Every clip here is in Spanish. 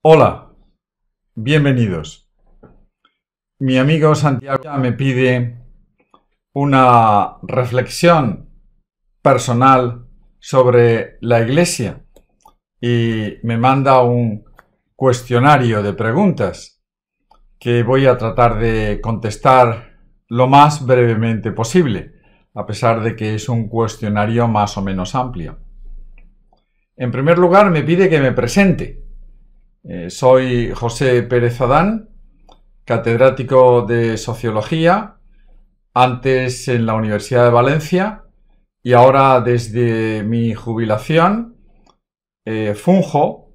Hola, bienvenidos. Mi amigo Santiago me pide una reflexión personal sobre la iglesia y me manda un cuestionario de preguntas que voy a tratar de contestar lo más brevemente posible, a pesar de que es un cuestionario más o menos amplio. En primer lugar, me pide que me presente eh, soy José Pérez Adán, catedrático de Sociología, antes en la Universidad de Valencia y ahora desde mi jubilación eh, funjo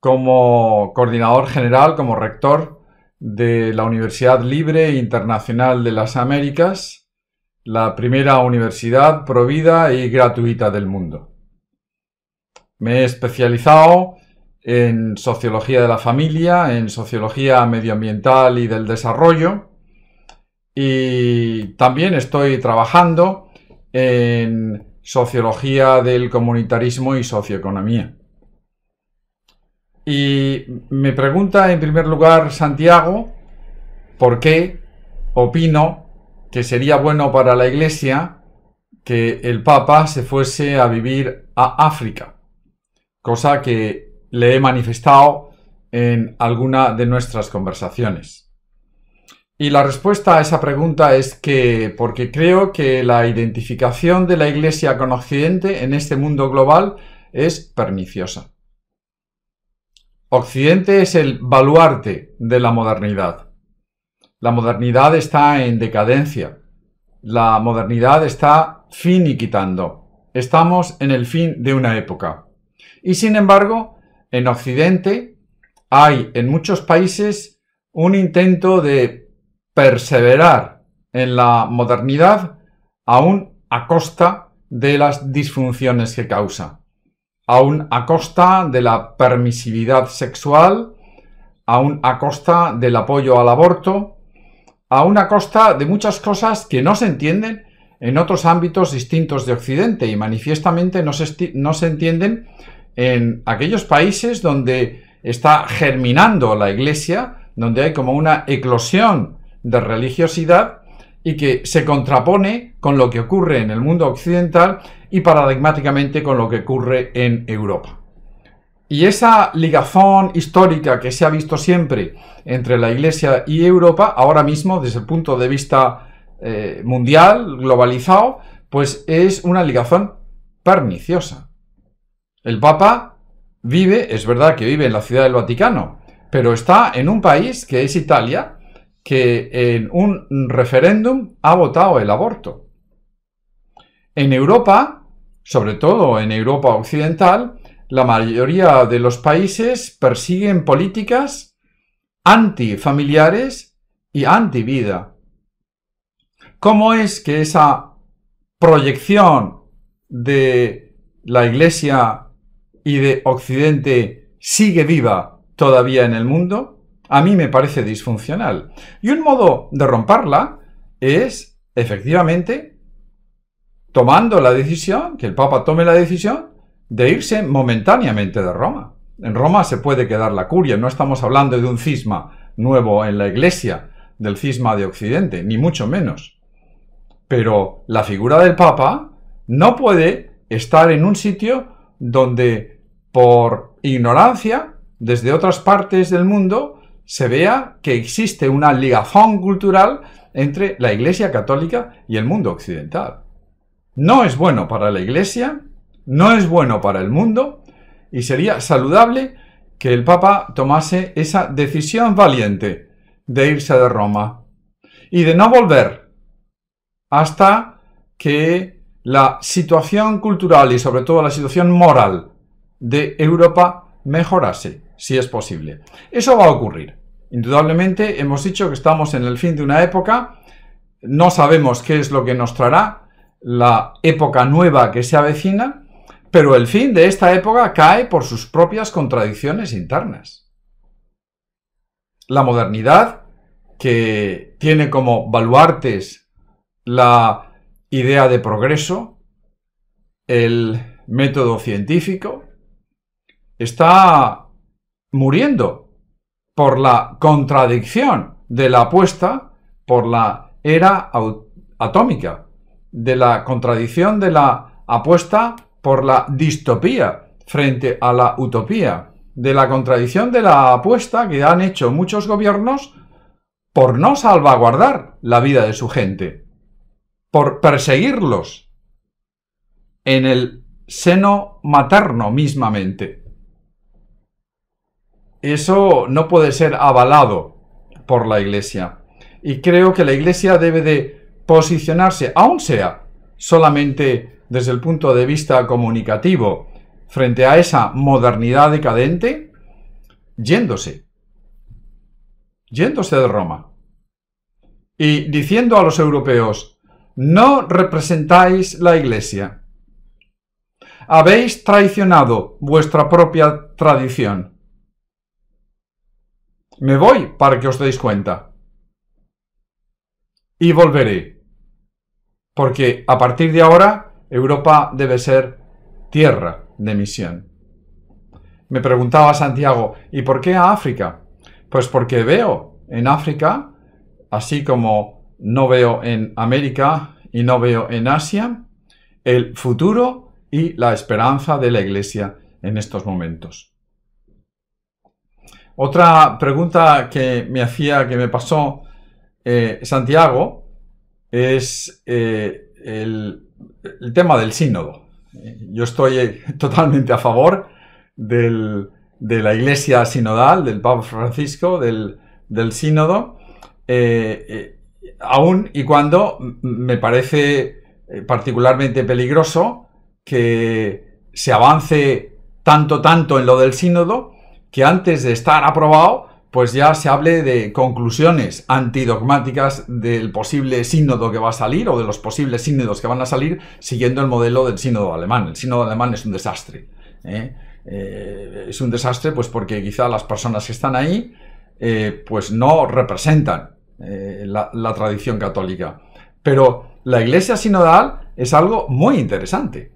como coordinador general, como rector de la Universidad Libre Internacional de las Américas, la primera universidad provida y gratuita del mundo. Me he especializado en sociología de la familia, en sociología medioambiental y del desarrollo. Y también estoy trabajando en sociología del comunitarismo y socioeconomía. Y me pregunta en primer lugar Santiago por qué opino que sería bueno para la Iglesia que el Papa se fuese a vivir a África, cosa que le he manifestado en alguna de nuestras conversaciones. Y la respuesta a esa pregunta es que porque creo que la identificación de la Iglesia con Occidente en este mundo global es perniciosa. Occidente es el baluarte de la modernidad. La modernidad está en decadencia. La modernidad está finiquitando. Estamos en el fin de una época. Y sin embargo, en Occidente hay en muchos países un intento de perseverar en la modernidad aún a costa de las disfunciones que causa, aún a costa de la permisividad sexual, aún a costa del apoyo al aborto, aún a costa de muchas cosas que no se entienden en otros ámbitos distintos de Occidente y manifiestamente no se, no se entienden en aquellos países donde está germinando la iglesia, donde hay como una eclosión de religiosidad y que se contrapone con lo que ocurre en el mundo occidental y paradigmáticamente con lo que ocurre en Europa. Y esa ligazón histórica que se ha visto siempre entre la Iglesia y Europa, ahora mismo, desde el punto de vista eh, mundial, globalizado, pues es una ligazón perniciosa. El Papa vive, es verdad que vive en la Ciudad del Vaticano, pero está en un país que es Italia, que en un referéndum ha votado el aborto. En Europa, sobre todo en Europa Occidental, la mayoría de los países persiguen políticas antifamiliares y antivida. ¿Cómo es que esa proyección de la Iglesia y de Occidente sigue viva todavía en el mundo, a mí me parece disfuncional. Y un modo de romperla es, efectivamente, tomando la decisión, que el Papa tome la decisión de irse momentáneamente de Roma. En Roma se puede quedar la curia, no estamos hablando de un cisma nuevo en la Iglesia, del cisma de Occidente, ni mucho menos. Pero la figura del Papa no puede estar en un sitio donde por ignorancia, desde otras partes del mundo, se vea que existe una ligazón cultural entre la Iglesia católica y el mundo occidental. No es bueno para la Iglesia, no es bueno para el mundo, y sería saludable que el Papa tomase esa decisión valiente de irse de Roma y de no volver hasta que la situación cultural y sobre todo la situación moral de Europa mejorase, si es posible. Eso va a ocurrir. Indudablemente hemos dicho que estamos en el fin de una época, no sabemos qué es lo que nos traerá la época nueva que se avecina, pero el fin de esta época cae por sus propias contradicciones internas. La modernidad, que tiene como baluartes la idea de progreso, el método científico, está muriendo por la contradicción de la apuesta por la era atómica, de la contradicción de la apuesta por la distopía frente a la utopía, de la contradicción de la apuesta que han hecho muchos gobiernos por no salvaguardar la vida de su gente por perseguirlos en el seno materno mismamente. Eso no puede ser avalado por la Iglesia. Y creo que la Iglesia debe de posicionarse, aun sea solamente desde el punto de vista comunicativo, frente a esa modernidad decadente, yéndose, yéndose de Roma y diciendo a los europeos, no representáis la Iglesia. Habéis traicionado vuestra propia tradición. Me voy para que os deis cuenta. Y volveré. Porque a partir de ahora Europa debe ser tierra de misión. Me preguntaba Santiago, ¿y por qué a África? Pues porque veo en África, así como no veo en América y no veo en Asia el futuro y la esperanza de la Iglesia en estos momentos. Otra pregunta que me hacía, que me pasó eh, Santiago, es eh, el, tema del sínodo. Yo estoy totalmente a favor de la Iglesia sinodal, del Papa Francisco, del, sínodo. Eh, aún y cuando me parece eh, particularmente peligroso que se avance tanto, tanto en lo del sínodo, que antes de estar aprobado, pues ya se hable de conclusiones antidogmáticas del posible sínodo que va a salir o de los posibles sínodos que van a salir siguiendo el modelo del sínodo alemán. El sínodo alemán es un desastre. ¿eh? Eh, es un desastre pues porque quizá las personas que están ahí pues no representan eh, la, tradición católica. Pero la iglesia sinodal es algo muy interesante.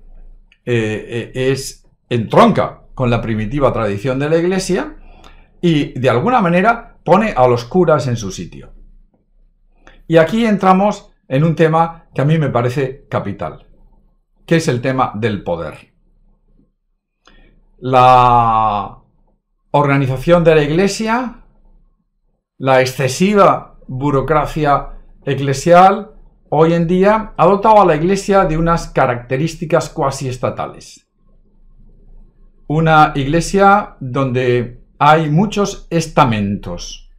Eh, eh, es entronca con la primitiva tradición de la iglesia y de alguna manera pone a los curas en su sitio. Y aquí entramos en un tema que a mí me parece capital, que es el tema del poder. La organización de la iglesia, la excesiva burocracia eclesial, hoy en día ha dotado a la Iglesia de unas características cuasi estatales. Una Iglesia donde hay muchos estamentos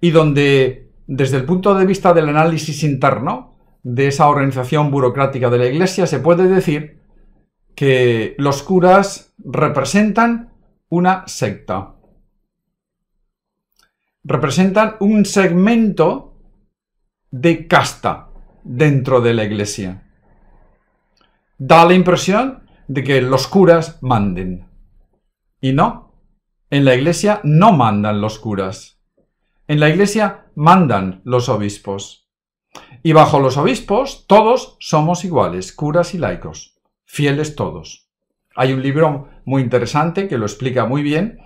y donde, desde el punto de vista del análisis interno de esa organización burocrática de la Iglesia, se puede decir que los curas representan una secta representan un segmento de casta dentro de la iglesia. Da la impresión de que los curas manden. Y no, en la iglesia no mandan los curas. En la iglesia mandan los obispos. Y bajo los obispos todos somos iguales, curas y laicos, fieles todos. Hay un libro muy interesante que lo explica muy bien,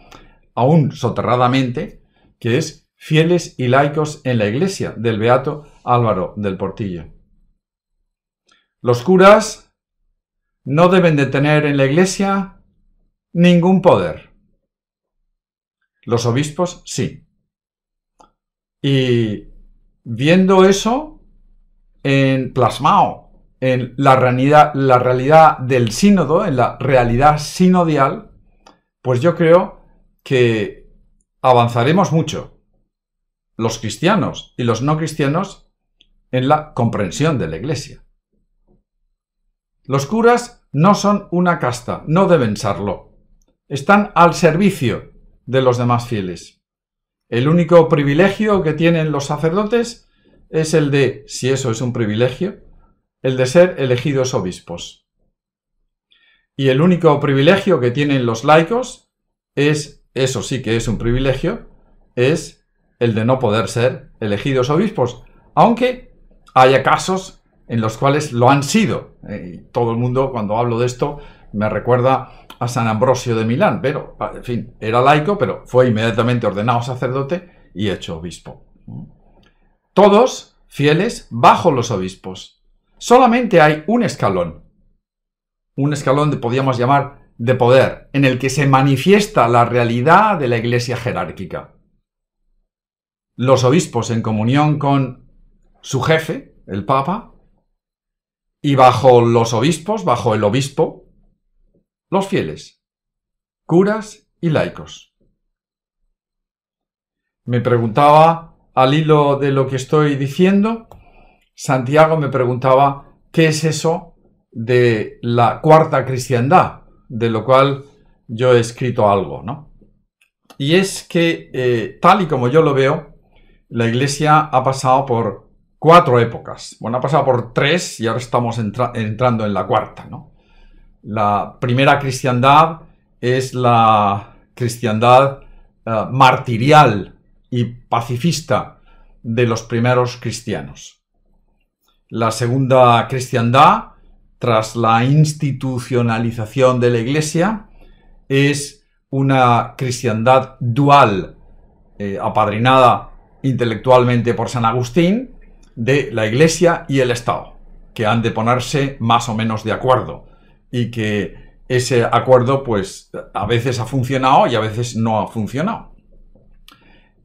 aún soterradamente, que es Fieles y laicos en la Iglesia, del beato Álvaro del Portillo. Los curas no deben de tener en la Iglesia ningún poder. Los obispos sí. Y viendo eso en plasmado en la realidad, la realidad del sínodo, en la realidad sinodial, pues yo creo que avanzaremos mucho, los cristianos y los no cristianos, en la comprensión de la Iglesia. Los curas no son una casta, no deben serlo. Están al servicio de los demás fieles. El único privilegio que tienen los sacerdotes es el de, si eso es un privilegio, el de ser elegidos obispos. Y el único privilegio que tienen los laicos es eso sí que es un privilegio, es el de no poder ser elegidos obispos, aunque haya casos en los cuales lo han sido. Eh, todo el mundo cuando hablo de esto me recuerda a San Ambrosio de Milán, pero, en fin, era laico, pero fue inmediatamente ordenado sacerdote y hecho obispo. Todos fieles bajo los obispos. Solamente hay un escalón. Un escalón que podríamos llamar de poder en el que se manifiesta la realidad de la iglesia jerárquica. Los obispos en comunión con su jefe, el Papa, y bajo los obispos, bajo el obispo, los fieles, curas y laicos. Me preguntaba, al hilo de lo que estoy diciendo, Santiago me preguntaba, ¿qué es eso de la cuarta cristiandad? de lo cual yo he escrito algo, ¿no? Y es que, eh, tal y como yo lo veo, la Iglesia ha pasado por cuatro épocas. Bueno, ha pasado por tres y ahora estamos entrando en la cuarta, ¿no? La primera cristiandad es la cristiandad eh, martirial y pacifista de los primeros cristianos. La segunda cristiandad tras la institucionalización de la Iglesia, es una cristiandad dual, eh, apadrinada intelectualmente por San Agustín, de la Iglesia y el Estado, que han de ponerse más o menos de acuerdo y que ese acuerdo pues a veces ha funcionado y a veces no ha funcionado.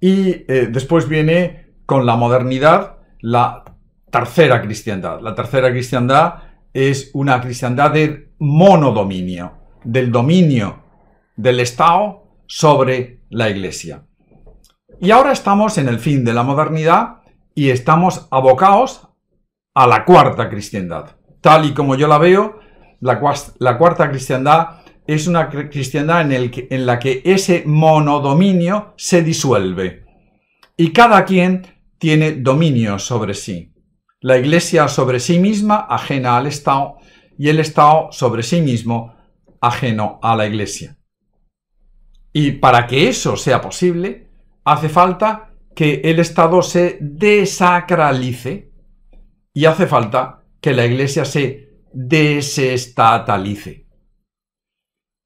Y eh, después viene con la modernidad la tercera cristiandad. La tercera cristiandad es una cristiandad del monodominio, del dominio del Estado sobre la Iglesia. Y ahora estamos en el fin de la modernidad y estamos abocados a la cuarta cristiandad. Tal y como yo la veo, la, cuarta cristiandad es una cristiandad en la que ese monodominio se disuelve y cada quien tiene dominio sobre sí. La Iglesia sobre sí misma, ajena al Estado, y el Estado sobre sí mismo, ajeno a la Iglesia. Y para que eso sea posible, hace falta que el Estado se desacralice y hace falta que la Iglesia se desestatalice.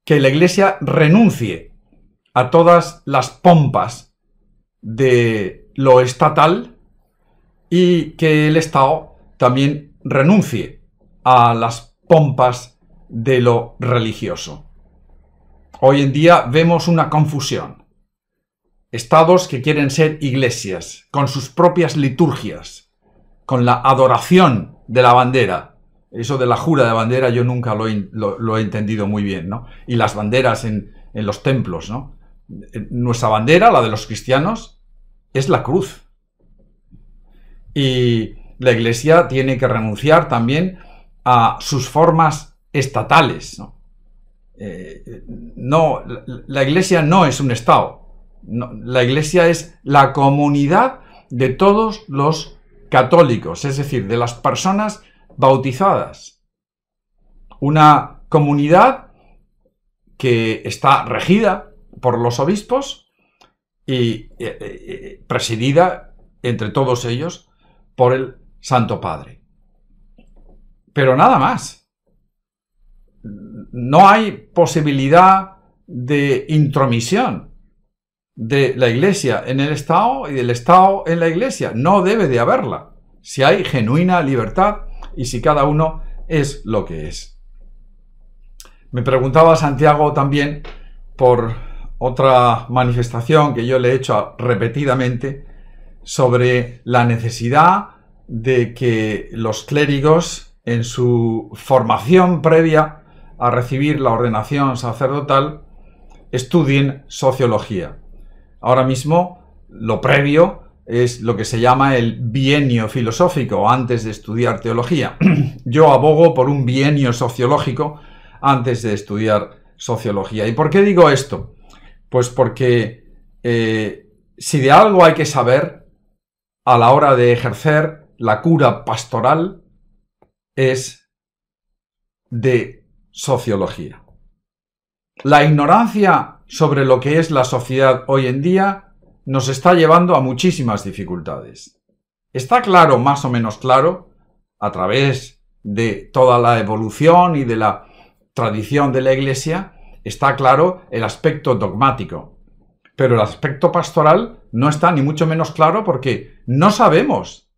Que la Iglesia renuncie a todas las pompas de lo estatal y que el Estado también renuncie a las pompas de lo religioso. Hoy en día vemos una confusión. Estados que quieren ser iglesias, con sus propias liturgias, con la adoración de la bandera, eso de la jura de bandera yo nunca lo he, entendido muy bien, ¿no? Y las banderas en, en, los templos, ¿no? Eh, nuestra bandera, la de los cristianos, es la cruz. Y la Iglesia tiene que renunciar también a sus formas estatales. No, eh, la Iglesia no es un Estado. la Iglesia es la comunidad de todos los católicos, es decir, de las personas bautizadas. Una comunidad que está regida por los obispos y eh, eh, presidida entre todos ellos por el Santo Padre. Pero nada más. No hay posibilidad de intromisión de la Iglesia en el Estado y del Estado en la Iglesia. No debe de haberla, si hay genuina libertad y si cada uno es lo que es. Me preguntaba Santiago también por otra manifestación que yo le he hecho repetidamente sobre la necesidad de que los clérigos, en su formación previa a recibir la ordenación sacerdotal, estudien sociología. Ahora mismo, lo previo es lo que se llama el bienio filosófico antes de estudiar teología. Yo abogo por un bienio sociológico antes de estudiar sociología. ¿Y por qué digo esto? Pues porque eh, si de algo hay que saber a la hora de ejercer la cura pastoral es de sociología. La ignorancia sobre lo que es la sociedad hoy en día nos está llevando a muchísimas dificultades. Está claro, más o menos claro, a través de toda la evolución y de la tradición de la Iglesia, está claro el aspecto dogmático, pero el aspecto pastoral no está ni mucho menos claro porque no sabemos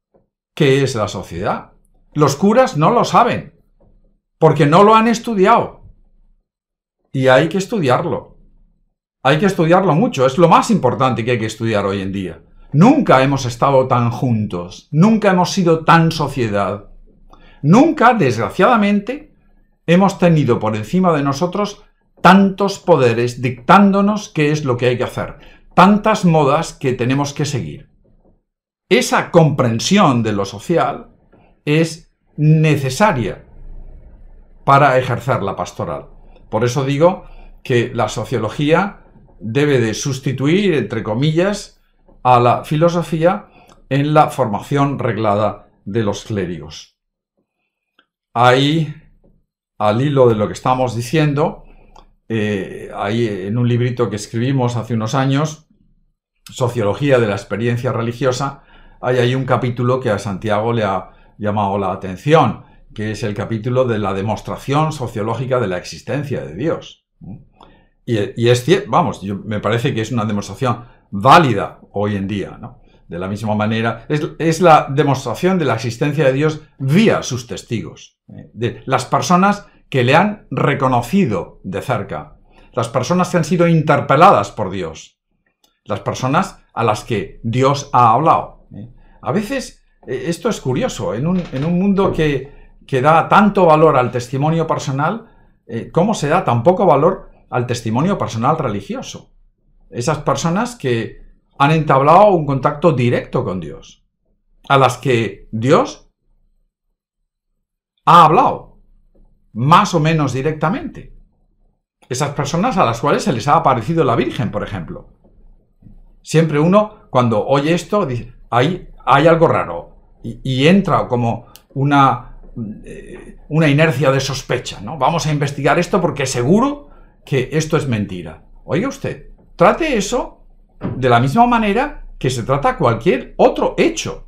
qué es la sociedad. Los curas no lo saben, porque no lo han estudiado. Y hay que estudiarlo. Hay que estudiarlo mucho, es lo más importante que hay que estudiar hoy en día. Nunca hemos estado tan juntos, nunca hemos sido tan sociedad. Nunca, desgraciadamente, hemos tenido por encima de nosotros tantos poderes dictándonos qué es lo que hay que hacer tantas modas que tenemos que seguir. Esa comprensión de lo social es necesaria para ejercer la pastoral. Por eso digo que la sociología debe de sustituir, entre comillas, a la filosofía en la formación reglada de los clérigos. Ahí, al hilo de lo que estamos diciendo, eh, ahí en un librito que escribimos hace unos años, sociología de la experiencia religiosa, hay ahí un capítulo que a Santiago le ha llamado la atención, que es el capítulo de la demostración sociológica de la existencia de Dios. Y, es cierto, vamos, me parece que es una demostración válida hoy en día, ¿no? De la misma manera, es, la demostración de la existencia de Dios vía sus testigos, ¿eh? de las personas que le han reconocido de cerca, las personas que han sido interpeladas por Dios, las personas a las que Dios ha hablado. ¿eh? A veces eh, esto es curioso, en un, mundo que, da tanto valor al testimonio personal, eh, ¿cómo se da tan poco valor al testimonio personal religioso? Esas personas que han entablado un contacto directo con Dios, a las que Dios ha hablado, más o menos directamente. Esas personas a las cuales se les ha aparecido la Virgen, por ejemplo. Siempre uno, cuando oye esto, dice, hay, hay algo raro. Y, entra como una, eh, una inercia de sospecha, ¿no? Vamos a investigar esto porque seguro que esto es mentira. Oiga usted, trate eso de la misma manera que se trata cualquier otro hecho.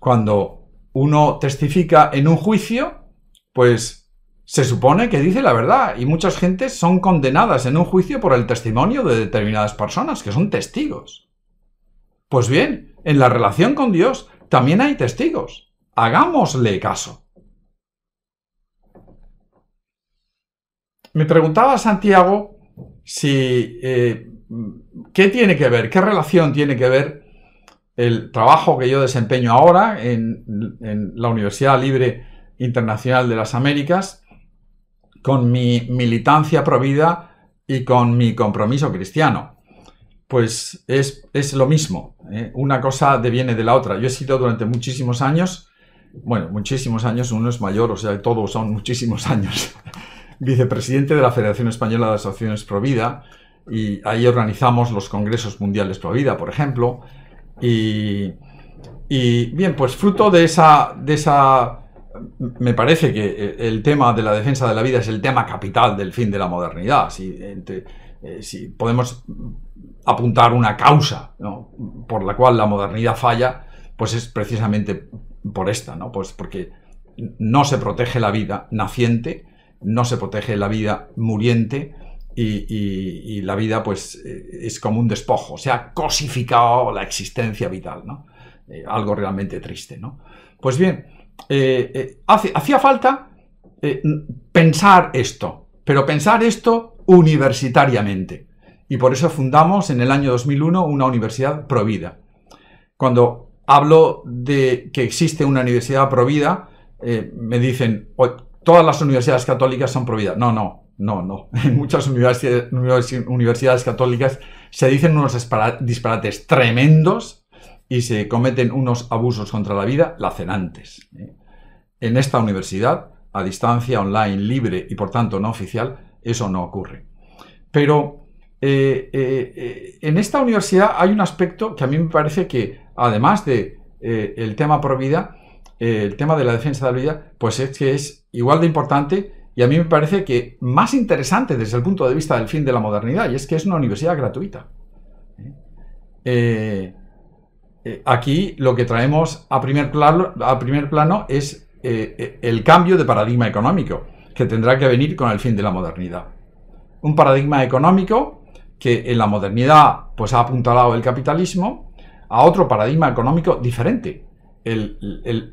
Cuando uno testifica en un juicio, pues se supone que dice la verdad y muchas gentes son condenadas en un juicio por el testimonio de determinadas personas que son testigos. Pues bien, en la relación con Dios también hay testigos. Hagámosle caso. Me preguntaba Santiago si eh, qué tiene que ver, qué relación tiene que ver el trabajo que yo desempeño ahora en la Universidad Libre Internacional de las Américas con mi militancia vida y con mi compromiso cristiano. Pues es, lo mismo, ¿eh? una cosa deviene de la otra. Yo he sido durante muchísimos años, bueno, muchísimos años, uno es mayor, o sea, todos son muchísimos años, vicepresidente de la Federación Española de Asociaciones Vida y ahí organizamos los Congresos Mundiales vida, por ejemplo, y, y bien, pues fruto de esa, de esa me parece que eh, el tema de la defensa de la vida es el tema capital del fin de la modernidad. Si, eh, podemos apuntar una causa por la cual la modernidad falla, pues es precisamente por esta, ¿no? Pues porque no se protege la vida naciente, no se protege la vida muriente y, la vida pues eh, es como un despojo, se ha cosificado la existencia vital, algo realmente triste, ¿no? Pues bien, eh, eh, hacía falta eh, pensar esto, pero pensar esto universitariamente. Y por eso fundamos en el año 2001 una universidad provida. Cuando hablo de que existe una universidad provida, me dicen, todas las universidades católicas son providas. No, no, no, no. En muchas universidades, universidades católicas se dicen unos disparates tremendos y se cometen unos abusos contra la vida lacerantes. ¿eh? En esta universidad, a distancia online libre y por tanto no oficial, eso no ocurre. Pero eh, eh, en esta universidad hay un aspecto que a mí me parece que, además de el tema pro vida, el tema de la defensa de la vida, pues es que es igual de importante y a mí me parece que más interesante desde el punto de vista del fin de la modernidad, y es que es una universidad gratuita. Eh, aquí lo que traemos a primer plano, es eh, eh, el cambio de paradigma económico, que tendrá que venir con el fin de la modernidad. Un paradigma económico que en la modernidad pues, ha apuntalado el capitalismo a otro paradigma económico diferente. El,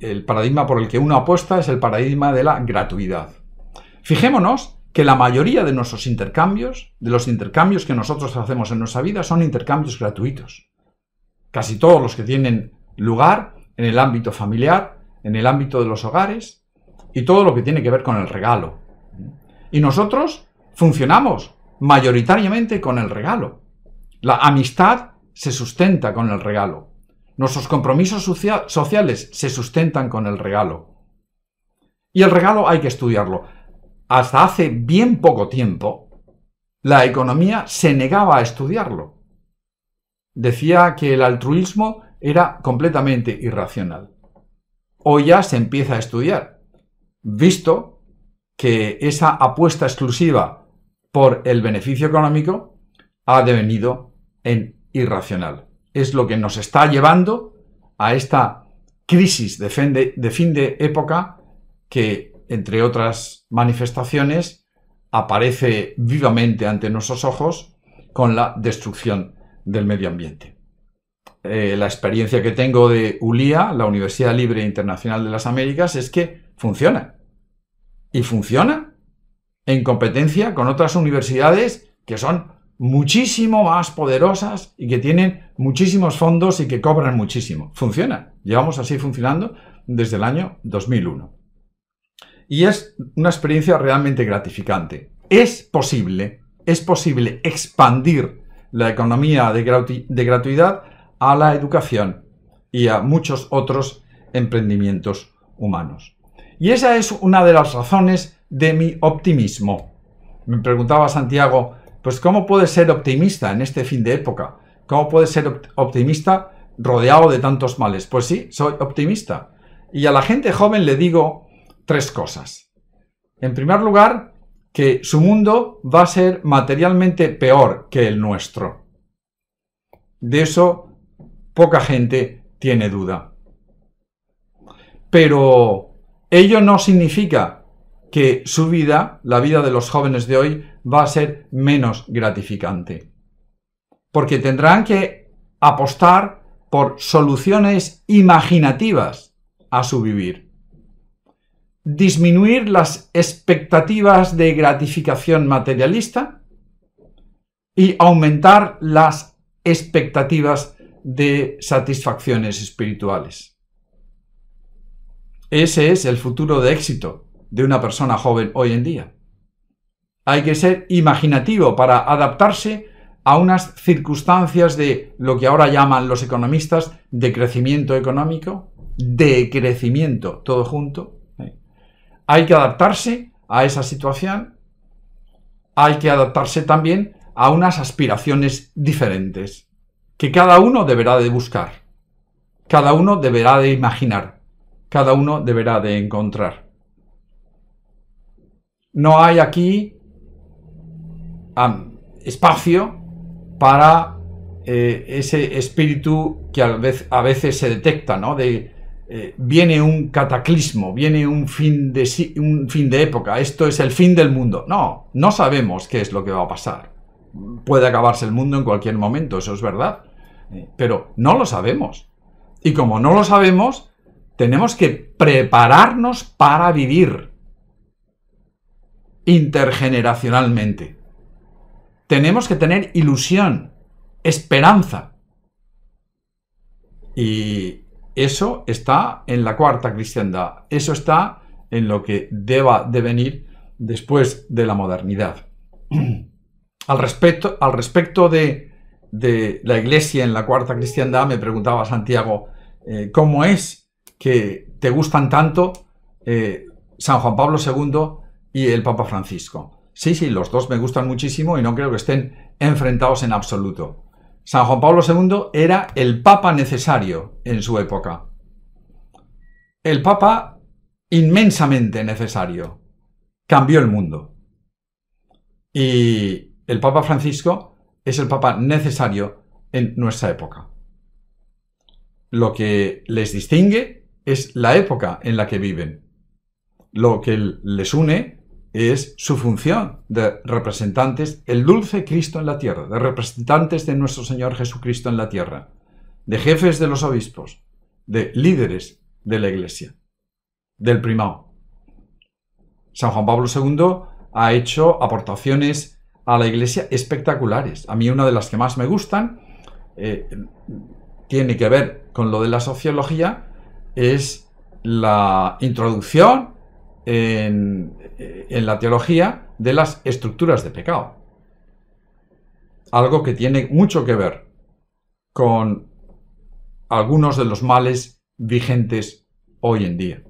el paradigma por el que uno apuesta es el paradigma de la gratuidad. Fijémonos que la mayoría de nuestros intercambios, de los intercambios que nosotros hacemos en nuestra vida, son intercambios gratuitos casi todos los que tienen lugar en el ámbito familiar, en el ámbito de los hogares y todo lo que tiene que ver con el regalo. Y nosotros funcionamos mayoritariamente con el regalo. La amistad se sustenta con el regalo. Nuestros compromisos sociales se sustentan con el regalo. Y el regalo hay que estudiarlo. Hasta hace bien poco tiempo, la economía se negaba a estudiarlo decía que el altruismo era completamente irracional. Hoy ya se empieza a estudiar, visto que esa apuesta exclusiva por el beneficio económico ha devenido en irracional. Es lo que nos está llevando a esta crisis de fin de, de, fin de época que, entre otras manifestaciones, aparece vivamente ante nuestros ojos con la destrucción del medio ambiente. Eh, la experiencia que tengo de ULIA, la Universidad Libre Internacional de las Américas, es que funciona. Y funciona en competencia con otras universidades que son muchísimo más poderosas y que tienen muchísimos fondos y que cobran muchísimo. Funciona. Llevamos así funcionando desde el año 2001. Y es una experiencia realmente gratificante. Es posible, es posible expandir la economía de, gratuidad a la educación y a muchos otros emprendimientos humanos. Y esa es una de las razones de mi optimismo. Me preguntaba Santiago, pues ¿cómo puedes ser optimista en este fin de época? ¿Cómo puedes ser optimista rodeado de tantos males? Pues sí, soy optimista. Y a la gente joven le digo tres cosas. En primer lugar, que su mundo va a ser materialmente peor que el nuestro. De eso poca gente tiene duda. Pero ello no significa que su vida, la vida de los jóvenes de hoy, va a ser menos gratificante. Porque tendrán que apostar por soluciones imaginativas a su vivir disminuir las expectativas de gratificación materialista y aumentar las expectativas de satisfacciones espirituales. Ese es el futuro de éxito de una persona joven hoy en día. Hay que ser imaginativo para adaptarse a unas circunstancias de lo que ahora llaman los economistas de crecimiento económico, de crecimiento todo junto, hay que adaptarse a esa situación, hay que adaptarse también a unas aspiraciones diferentes, que cada uno deberá de buscar, cada uno deberá de imaginar, cada uno deberá de encontrar. No hay aquí espacio para eh, ese espíritu que a, a veces se detecta, ¿no? De eh, viene un cataclismo, viene un fin, de, un fin de época, esto es el fin del mundo. No, no sabemos qué es lo que va a pasar. Puede acabarse el mundo en cualquier momento, eso es verdad, eh, pero no lo sabemos. Y como no lo sabemos, tenemos que prepararnos para vivir intergeneracionalmente. Tenemos que tener ilusión, esperanza. Y, eso está en la cuarta cristiandad, eso está en lo que deba de venir después de la modernidad. Al respecto, al respecto de, la iglesia en la cuarta cristiandad, me preguntaba Santiago, eh, ¿cómo es que te gustan tanto eh, San Juan Pablo II y el Papa Francisco? Sí, sí, los dos me gustan muchísimo y no creo que estén enfrentados en absoluto. San Juan Pablo II era el papa necesario en su época. El papa inmensamente necesario. Cambió el mundo. Y el papa Francisco es el papa necesario en nuestra época. Lo que les distingue es la época en la que viven. Lo que les une es su función de representantes, el dulce Cristo en la tierra, de representantes de nuestro Señor Jesucristo en la tierra, de jefes de los obispos, de líderes de la iglesia, del primado. San Juan Pablo II ha hecho aportaciones a la iglesia espectaculares. A mí una de las que más me gustan eh, tiene que ver con lo de la sociología, es la introducción eh, en, la teología de las estructuras de pecado. Algo que tiene mucho que ver con algunos de los males vigentes hoy en día.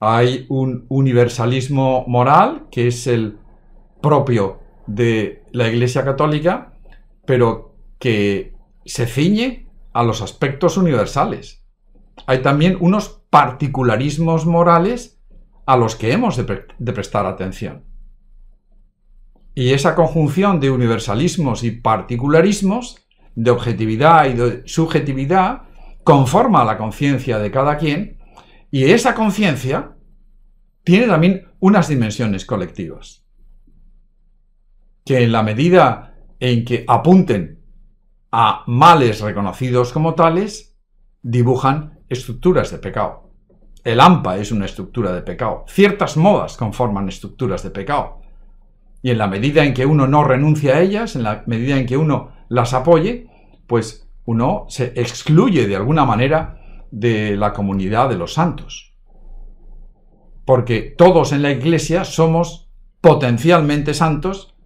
Hay un universalismo moral que es el propio de la Iglesia Católica, pero que se ciñe a los aspectos universales. Hay también unos particularismos morales a los que hemos de, prestar atención. Y esa conjunción de universalismos y particularismos, de objetividad y de subjetividad, conforma la conciencia de cada quien y esa conciencia tiene también unas dimensiones colectivas. Que en la medida en que apunten a males reconocidos como tales, dibujan estructuras de pecado. El AMPA es una estructura de pecado. Ciertas modas conforman estructuras de pecado. Y en la medida en que uno no renuncia a ellas, en la medida en que uno las apoye, pues uno se excluye de alguna manera de la comunidad de los santos. Porque todos en la iglesia somos potencialmente santos,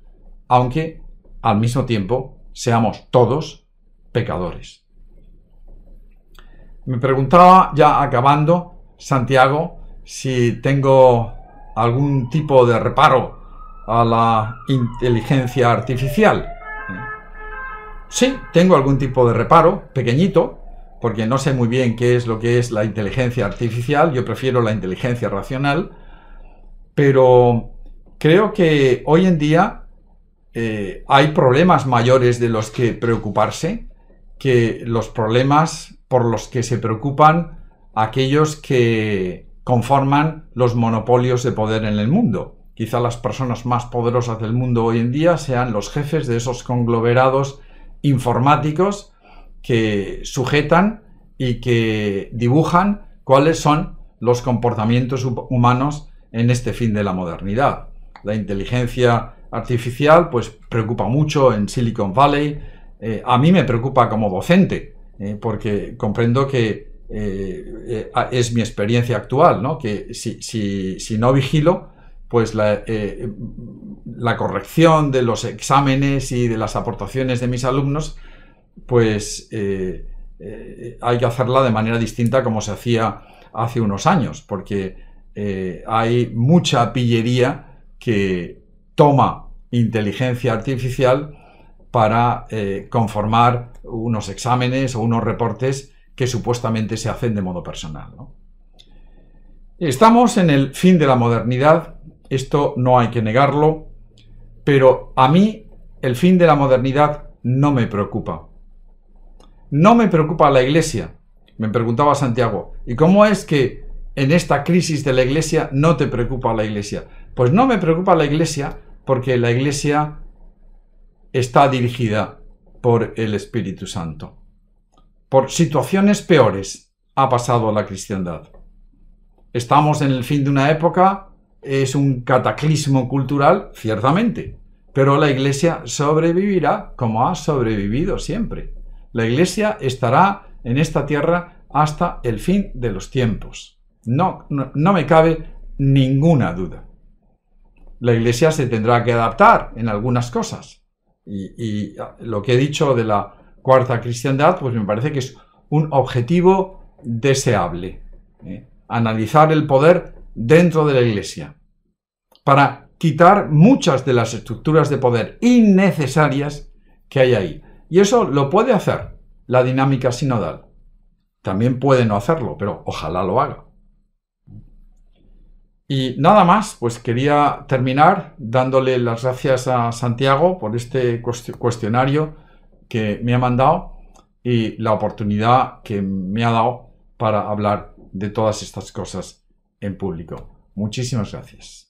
aunque al mismo tiempo seamos todos pecadores. Me preguntaba, ya acabando, Santiago, si tengo algún tipo de reparo a la inteligencia artificial. Sí, tengo algún tipo de reparo, pequeñito, porque no sé muy bien qué es lo que es la inteligencia artificial, yo prefiero la inteligencia racional, pero creo que hoy en día eh, hay problemas mayores de los que preocuparse que los problemas por los que se preocupan aquellos que conforman los monopolios de poder en el mundo. Quizá las personas más poderosas del mundo hoy en día sean los jefes de esos conglomerados informáticos que sujetan y que dibujan cuáles son los comportamientos humanos en este fin de la modernidad. La inteligencia artificial pues preocupa mucho en Silicon Valley. Eh, a mí me preocupa como docente, eh, porque comprendo que eh, eh, ah, es mi experiencia actual, ¿no? que si, si no vigilo, pues eh, la, corrección de los exámenes y de las aportaciones de mis alumnos, pues hay que hacerla de manera distinta como se hacía hace unos años, porque hay mucha pillería que toma inteligencia artificial para conformar unos exámenes o unos reportes que supuestamente se hacen de modo personal. ¿no? Estamos en el fin de la modernidad, esto no hay que negarlo, pero a mí el fin de la modernidad no me preocupa. No me preocupa la iglesia. Me preguntaba Santiago, ¿y cómo es que en esta crisis de la iglesia no te preocupa la iglesia? Pues no me preocupa la iglesia porque la iglesia está dirigida por el Espíritu Santo por situaciones peores ha pasado la cristiandad. Estamos en el fin de una época, es un cataclismo cultural, ciertamente, pero la Iglesia sobrevivirá como ha sobrevivido siempre. La Iglesia estará en esta tierra hasta el fin de los tiempos. No, no, me cabe ninguna duda. La Iglesia se tendrá que adaptar en algunas cosas. y lo que he dicho de la cuarta cristiandad, pues me parece que es un objetivo deseable. ¿eh? Analizar el poder dentro de la Iglesia para quitar muchas de las estructuras de poder innecesarias que hay ahí. Y eso lo puede hacer la dinámica sinodal. También puede no hacerlo, pero ojalá lo haga. Y nada más, pues quería terminar dándole las gracias a Santiago por este cuestionario que me ha mandado y la oportunidad que me ha dado para hablar de todas estas cosas en público. Muchísimas gracias.